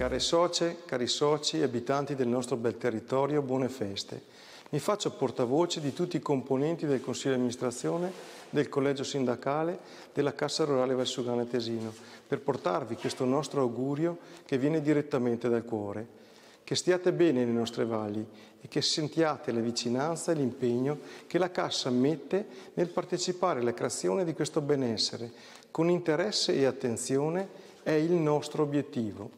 Care socie, cari soci, abitanti del nostro bel territorio, buone feste. Mi faccio portavoce di tutti i componenti del Consiglio di amministrazione, del Collegio Sindacale, della Cassa Rurale Valsugana Tesino, per portarvi questo nostro augurio che viene direttamente dal cuore. Che stiate bene nelle nostre valli e che sentiate la vicinanza e l'impegno che la Cassa mette nel partecipare alla creazione di questo benessere. Con interesse e attenzione è il nostro obiettivo.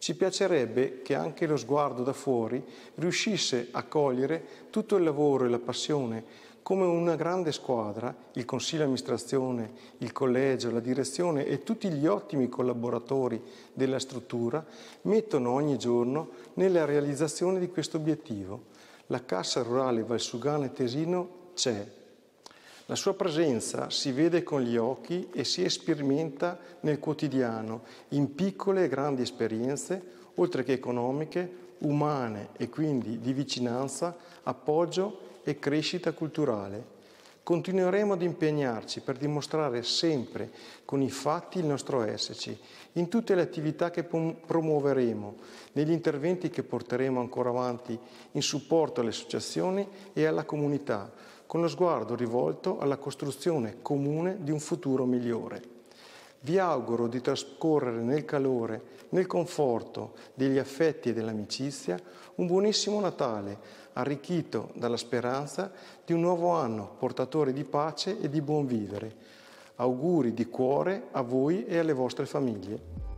Ci piacerebbe che anche lo sguardo da fuori riuscisse a cogliere tutto il lavoro e la passione come una grande squadra, il consiglio di amministrazione, il collegio, la direzione e tutti gli ottimi collaboratori della struttura mettono ogni giorno nella realizzazione di questo obiettivo. La Cassa Rurale Valsugana e Tesino c'è la sua presenza si vede con gli occhi e si sperimenta nel quotidiano, in piccole e grandi esperienze, oltre che economiche, umane e quindi di vicinanza, appoggio e crescita culturale. Continueremo ad impegnarci per dimostrare sempre con i fatti il nostro esserci, in tutte le attività che promuoveremo, negli interventi che porteremo ancora avanti in supporto alle associazioni e alla comunità, con lo sguardo rivolto alla costruzione comune di un futuro migliore. Vi auguro di trascorrere nel calore, nel conforto degli affetti e dell'amicizia un buonissimo Natale, arricchito dalla speranza di un nuovo anno portatore di pace e di buon vivere. Auguri di cuore a voi e alle vostre famiglie.